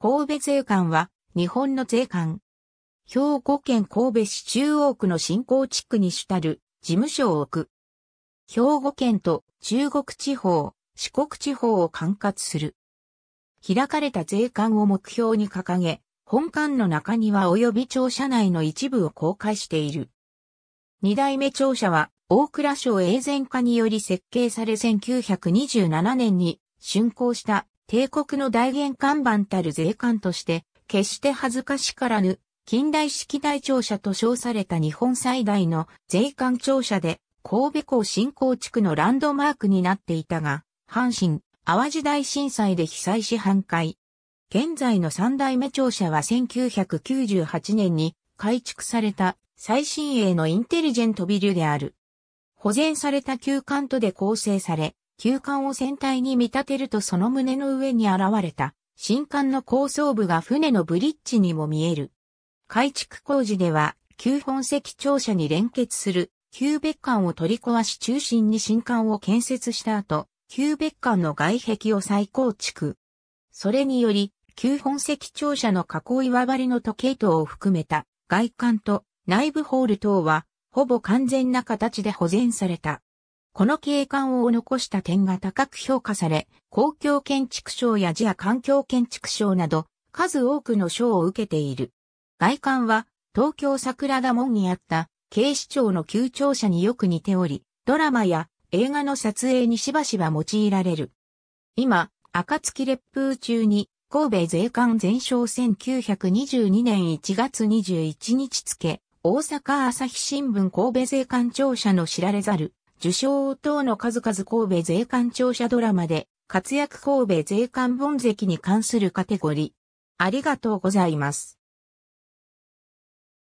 神戸税関は、日本の税関。兵庫県神戸市中央区の新興地区に主たる事務所を置く。兵庫県と中国地方、四国地方を管轄する。開かれた税関を目標に掲げ、本館の中庭及び庁舎内の一部を公開している。二代目庁舎は、大蔵省永全化により設計され1927年に竣工した帝国の大元看板たる税関として、決して恥ずかしからぬ、近代式大庁舎と称された日本最大の税関庁舎で、神戸港新港地区のランドマークになっていたが、阪神、淡路大震災で被災し半壊。現在の三代目庁舎は1998年に改築された最新鋭のインテリジェントビルである。保全された旧館とで構成され、旧艦を船体に見立てるとその胸の上に現れた新艦の構想部が船のブリッジにも見える。改築工事では旧本石庁舎に連結する旧別館を取り壊し中心に新館を建設した後、旧別館の外壁を再構築。それにより、旧本石庁舎の囲い岩張りの時計塔を含めた外観と内部ホール等は、ほぼ完全な形で保全された。この景観を残した点が高く評価され、公共建築賞や自ア環境建築賞など、数多くの賞を受けている。外観は、東京桜田門にあった、警視庁の旧庁舎によく似ており、ドラマや映画の撮影にしばしば用いられる。今、暁烈風中に、神戸税関全省1922年1月21日付、大阪朝日新聞神戸税関庁舎の知られざる受賞等の数々神戸税関庁舎ドラマで活躍神戸税関本籍に関するカテゴリー。ありがとうございます。